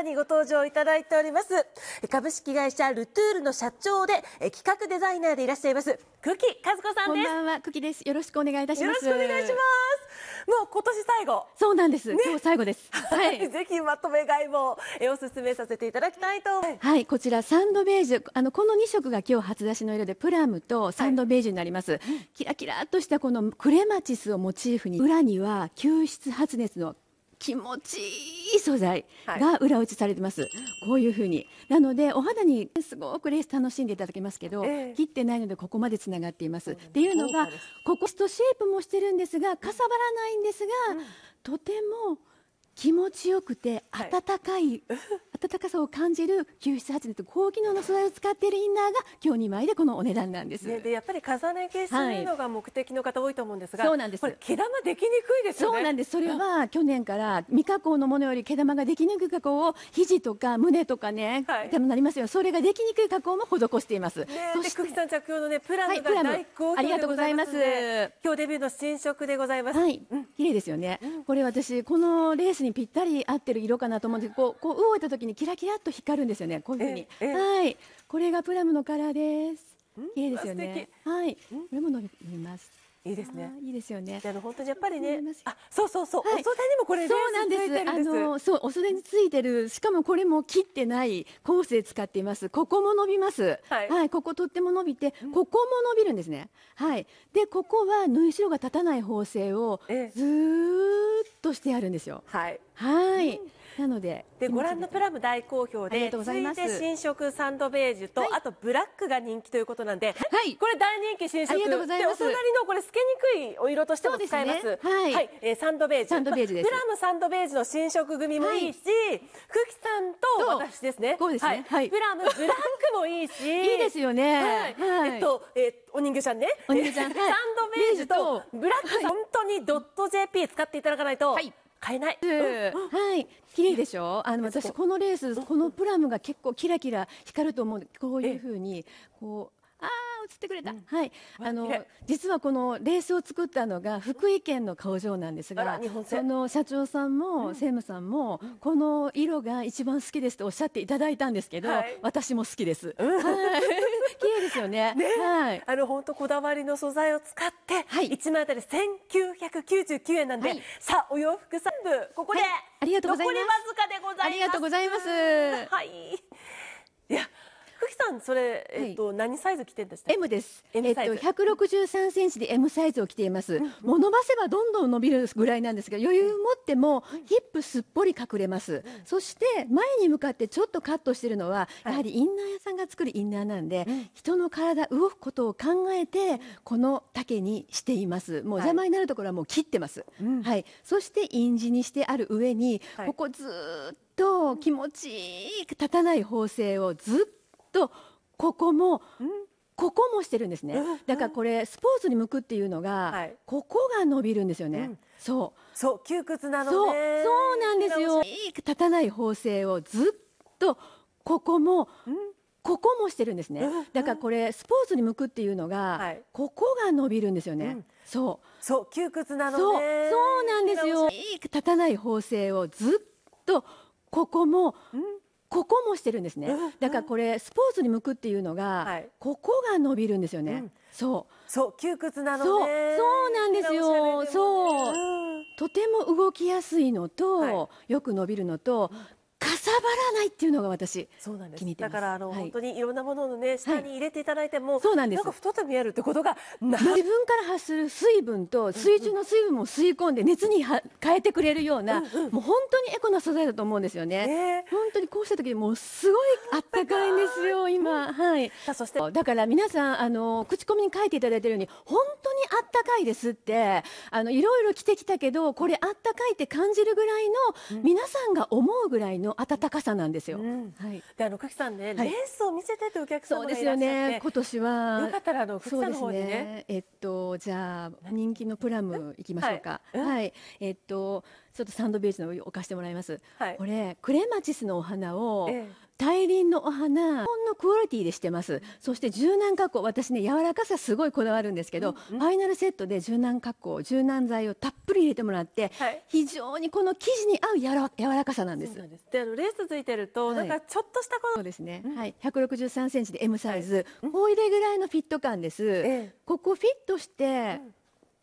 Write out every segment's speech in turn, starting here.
方にご登場いただいております株式会社ルトゥールの社長で企画デザイナーでいらっしゃいます久喜和子さんですこんばんは久喜ですよろしくお願いいたしますよろしくお願いしますもう今年最後そうなんです、ね、今日最後ですはい。ぜひまとめ買いもおすすめさせていただきたいとはい、こちらサンドベージュあのこの2色が今日初出しの色でプラムとサンドベージュになります、はい、キラキラっとしたこのクレマチスをモチーフに裏には吸湿発熱の気持ちいい素材が裏打ちされてます、はい、こういうふうになのでお肌にすごくレース楽しんでいただけますけど、えー、切ってないのでここまでつながっています、うん、っていうのがここストシェイプもしてるんですがかさばらないんですが、うん、とても気持ちよくて暖かい、暖 かさを感じる吸湿発熱と高機能の素材を使っているインナーが今日2枚でこのお値段なんです、ね、でやっぱり重ねというのが目的の方多いと思うんですが、はい、そうなんですこれ毛玉できにくいです、ね、そうなんですそれは去年から未加工のものより毛玉ができにくい加工を肘とか胸とかね、はい、なりますよそれができにくい加工も施しています、ね、そして久喜さん着用のねプラムが大好評で、ねはい、ありがとうございます今日デビューの新色でございますはい、うん、綺麗ですよね、これ私このレースににぴったり合ってる色かなと思うんですこうこう動いた時にキラキラっと光るんですよねこういうふうにはいこれがプラムのカラーです綺麗ですよねはいこれも伸びますいいですね。いいですよね。あの本当にやっぱりね、あ、そうそうそう、はい、お袖にもこれ、そうなんです。あのそうお袖についてる、しかもこれも切ってないコースで使っています。ここも伸びます。はい、はい、こことっても伸びて、ここも伸びるんですね。はい。でここは縫い代が立たない縫製をずーっととしてあるんですよ。はい。はい。なのででご覧のプラム大好評で続いて新色サンドベージュと、はい、あとブラックが人気ということなんで、はい、これ大人気新色でお隣のこれ透けにくいお色としても使えます、ね、はい、はい、えー、サンドベージュサンドベージュですプラムサンドベージュの新色組もいいし、はい、くきさんと私ですねそうですね、はい、プラムブラックもいいし いいですよね、はい、えっと、えー、お人形ちゃんねお人形ちゃん、サンドベージュとブラック本当にドット .jp 使っていただかないと、はい買えない。はい、綺麗でしょ。あの私このレースこのプラムが結構キラキラ光ると思う。こういう風にこう映ってくれた、うん、はいあの実はこのレースを作ったのが福井県の工場なんですがその社長さんも専務さんも、この色が一番好きですとおっしゃっていただいたんですけど、はい、私も好きです、うん、はい 綺麗ですよね。ねはい。あの本当こだわりの素材を使って、はい、一枚当たり千九百九十九円なんで、はい、さあお洋服三部ここで、はい、ありがとうございます。残りわずかでございます。ありがとうございます。はい。いや。木さんそれ、えっと、何サイズ着てんでした M です。M サイズ。えっと163センチで M サイズを着ています。うん、もう伸ばせばどんどん伸びるぐらいなんですが、余裕持ってもヒップすっぽり隠れます。うん、そして前に向かってちょっとカットしてるのは、やはりインナー屋さんが作るインナーなんで、うん、人の体動くことを考えてこの丈にしています。もう邪魔になるところはもう切ってます。はい。そしてインジにしてある上に、ここずっと気持ちいい立たない縫製をずっととここも、ここもしてるんですね、だからこれスポーツに向くっていうのが、ここが伸びるんですよね、うん、そうそう窮屈なのそうそうなんですよ立たない縫製をずっとここも、ここもしてるんですね、だからこれスポーツに向くっていうのが、ここが伸びるんですよね、うん、そうそう窮屈なのそうそうなんですよ立たない縫製をずっとここも、うんここもしてるんですね、だからこれスポーツに向くっていうのが、はい、ここが伸びるんですよね、うん、そうそう窮屈なのそうそうなんですよそう、とても動きやすいのと、はい、よく伸びるのとさばらないっていうのが私そうなんですだからあの、はい、本当にいろんなもののね下に入れていただいても、はい、そうなんですなんか太って見えるってことが自分から発する水分と水中の水分も吸い込んで熱には変えてくれるような、うんうん、もう本当にエコな素材だと思うんですよね、ね、本当にこうした時もうすごいあったかいんですよ今、はいさあそしてだから皆さんあの口コミに書いていただいてるように本当あったかいですってあのいろいろ着てきたけどこれあったかいって感じるぐらいの、皆さんが思うぐらいの暖かさなんですよ。うん、はい、であの久喜さんね、はい、レースを見せてとお客様がいらっしゃってそうですよね今年はよかったらあの久さんの方にね、ね、えっとじゃあ人気のプラムいきましょうか。はい、はい、えっとちょっとサンドビーチの上置かしてもらいます、はい、これクレマチスのお花を、ええ、大輪のお花日本のクオリティでしてますそして柔軟加工私ね柔らかさすごいこだわるんですけど、うんうん、ファイナルセットで柔軟加工柔軟剤をたっぷり入れてもらって、はい、非常にこの生地に合うやら柔らかさなんですであのレースついてると、はい、なんかちょっとしたこのですね、はい、163センチで M サイズ、はい、こういぐらいのフィット感です、ええ、ここフィットして、うん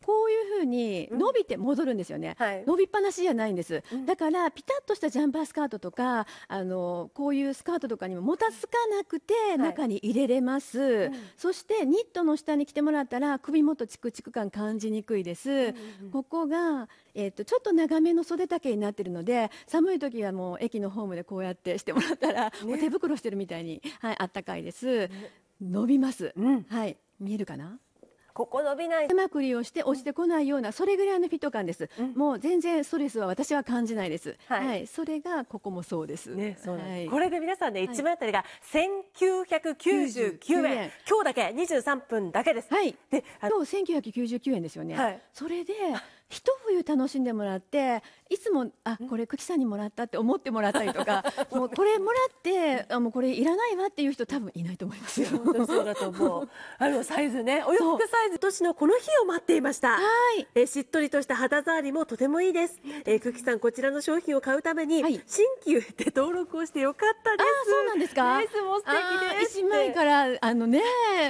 こういうふうに伸びて戻るんですよね、はい、伸びっぱなしじゃないんです、だからピタッとしたジャンパースカートとかあのこういうスカートとかにももたつかなくて中に入れれます、はい、そしてニットの下に着てもらったら首元チクチク感感じにくいです、うんうん、ここが、えーと、ちょっと長めの袖丈になってるので寒い時はもう駅のホームでこうやってしてもらったら、ね、もう手袋してるみたいに、はい、あったかいです、ね、伸びます、うん、はい見えるかなここ伸びない手まくりをして落ちてこないような、それぐらいのフィット感です、うん、もう全然ストレスは私は感じないです、はい、はい、それがここもそうです,、ねそうですはい、これで皆さんね1枚あたりが1999円,、はい、円今日だけ23分だけですはいで今日1999円ですよね、はい、それで一冬楽しんでもらっていつもあこれ久喜さんにもらったって思ってもらったりとか もうこれもらってあもうこれいらないわっていう人多分いないと思いますよ本当そうだと思う あのサイズねお洋服サイズ年のこの日を待っていましたはいえしっとりとした肌触りもとてもいいです、えー、久喜さんこちらの商品を買うために、はい、新旧で登録をしてよかったですあそうなんですかレイスも素敵です1枚からあのね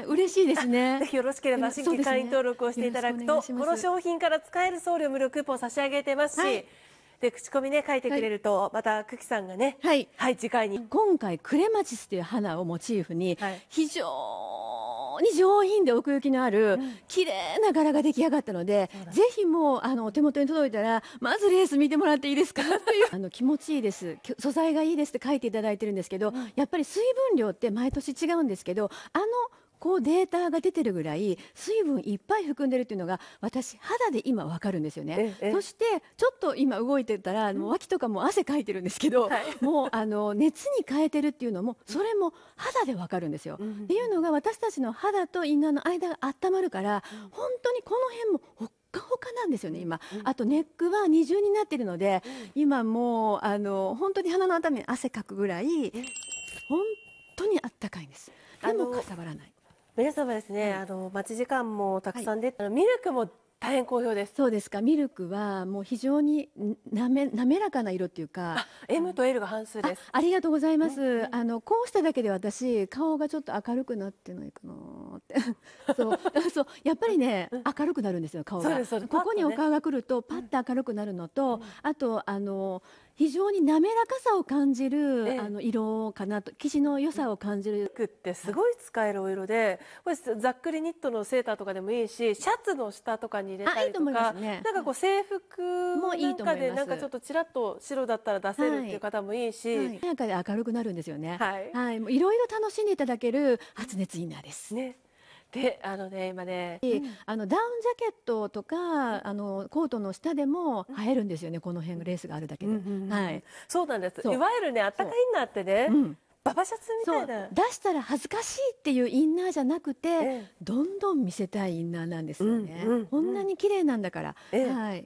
嬉しいですねよろしければ新規会員登録をしていただくと、ね、この商品から使える送料無料クーポン差し上げてますし、はい、で口コミね書いてくれると、はい、また久喜さんがねはい、はい、次回に今回クレマチスという花をモチーフに、非常に上品で奥行きのある綺麗な柄が出来上がったので、うん、ぜひもうあのお手元に届いたらまずレース見てもらっていいですかというあの気持ちいいです素材がいいですって書いていただいてるんですけど、うん、やっぱり水分量って毎年違うんですけどあのうデータが出てるぐらい水分いっぱい含んでるっていうのが私肌で今わかるんですよね、そしてちょっと今動いてたら、もう脇とかも汗かいてるんですけど、もうあの熱に変えてるっていうのもそれも肌でわかるんですよ、うん、っていうのが私たちの肌とインナーの間が温まるから、うん、本当にこの辺もほっかほかなんですよね今、あとネックは二重になってるので、今もうあの本当に鼻の頭に汗かくぐらい本当にあったかいんですでもかさばらない皆様ですね、あの待ち時間もたくさんで、て、はい、ミルクも大変好評です。そうですか。ミルクはもう非常になめ滑らかな色っていうか、M と L が半数です。ありがとうございます。うん、あのこうしただけで私顔がちょっと明るくなってないかなって。そう、そうやっぱりね、うん、明るくなるんですよ顔が。ここにお顔が来るとパッと明るくなるのと、うん、あとあの非常に滑らかさを感じる、ええ、あの色かなと生地の良さを感じる服ってすごい使えるお色でこれざっくりニットのセーターとかでもいいしシャツの下とかに入れたりとか、ね、なんかこう制服もいいと思いなんかちょっとちらっと白だったら出せるっていう方もいいし、はいはい、明るくなるんですよねはい、はい、もういろいろ楽しんでいただける発熱インナーです、ねであのね今ね、うん、あのダウンジャケットとかあのコートの下でも映えるんですよねこの辺レースがあるだけで、うんうんうん、はいそうなんですいわゆるねあったかいんだってね、ババシャツみたいな出したら恥ずかしいっていうインナーじゃなくて、ええ、どんどん見せたいインナーなんですよね、うんうん、こんなに綺麗なんだから、え、はい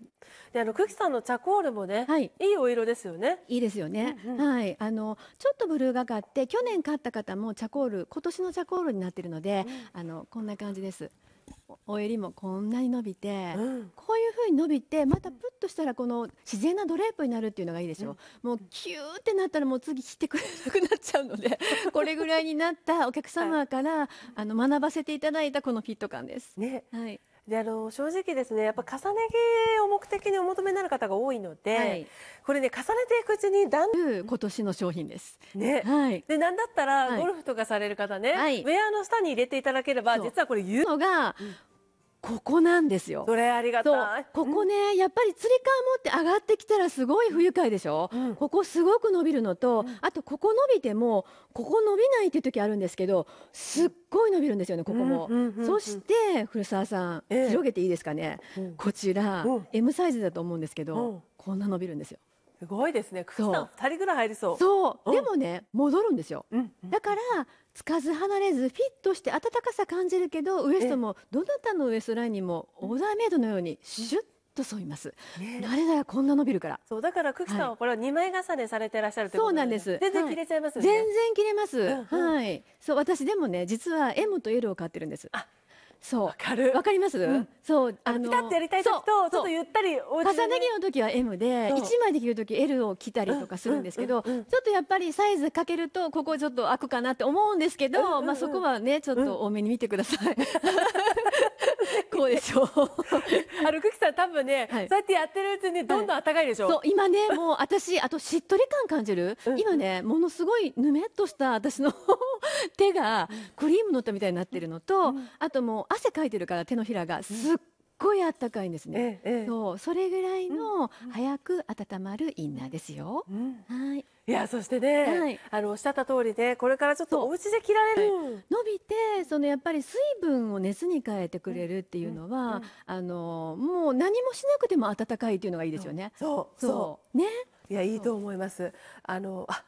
であの久喜さんのチャコールもね、はい、いいお色ですよねいいですよね、うんうん、はいあのちょっとブルーがかって去年買った方もチャコール今年のチャコールになってるので、うん、あのこんな感じですお襟もこんなに伸びて、うん、こういうふうに伸びてまたプッとしたらこの自然なドレープになるっていうのがいいでしょ、うん、もうキューってなったらもう次着てくれなくなっちゃうので これぐらいになったお客様から、はい、あの学ばせていただいたこのフィット感です。ね、はいであの正直ですねやっぱ重ね着を目的にお求めになる方が多いので、はい、これね重ねていくうちにだん今年の商品ですね、はい、でなんだったら、ゴルフとかされる方ね、ウェアの下に入れていただければ実はこれ言うのが、うんここなんですよそれありがたいここね、やっぱりつり革持って上がってきたらすごい不愉快でしょ、うん、ここすごく伸びるのと、うん、あとここ伸びてもここ伸びないって時あるんですけどすっごい伸びるんですよねここも、そして古澤さん、ええ、広げていいですかね、うん、こちら、うん、M サイズだと思うんですけど、こんな伸びるんですよすごいですね。クさん二人ぐらい入りそう。そう、でもね戻るんですよ。うんだからつかず離れずフィットして温かさ感じるけどウエストもどなたのウエストラインにもオーダーメイドのようにシュッと沿います。ね、慣れならこんな伸びるから。そうだからく喜さんはこれは二枚重ねされてらっしゃるってうことなんです。全然切れちゃいます、ねはい、全然切れます。うんうん、はい。そう私でもね実は M と L を買ってるんです。あそうわかるかります、うん、そうあのピタッとやりたい時とちょっとゆったり重ね着の時は M で1枚で着る時 L を着たりとかするんですけど、うんうん、ちょっとやっぱりサイズかけるとここちょっと開くかなって思うんですけど、まあ、そこはねちょっと多めに見てください。そうでしょう。あの、くきさん多分ね、はいそうやってやってるうちにどんどん暖かいでしょ。そう今ねもう私あとしっとり感感じる、今ねものすごいぬめっとした私の 手がクリーム塗ったみたいになってるのと、あともう汗かいてるから手のひらがすっごいあったかいんですね、ええ、そうそれぐらいの早く温まるインナーですよ、うん、はいいやそしてね、はい、あのおっしゃった通りでこれからちょっとお家で着られる、伸びてそのやっぱり水分を熱に変えてくれるっていうのは、うんうん、あのもう何もしなくても暖かいっていうのがいいですよねそうそうねいやいいと思いますあのあ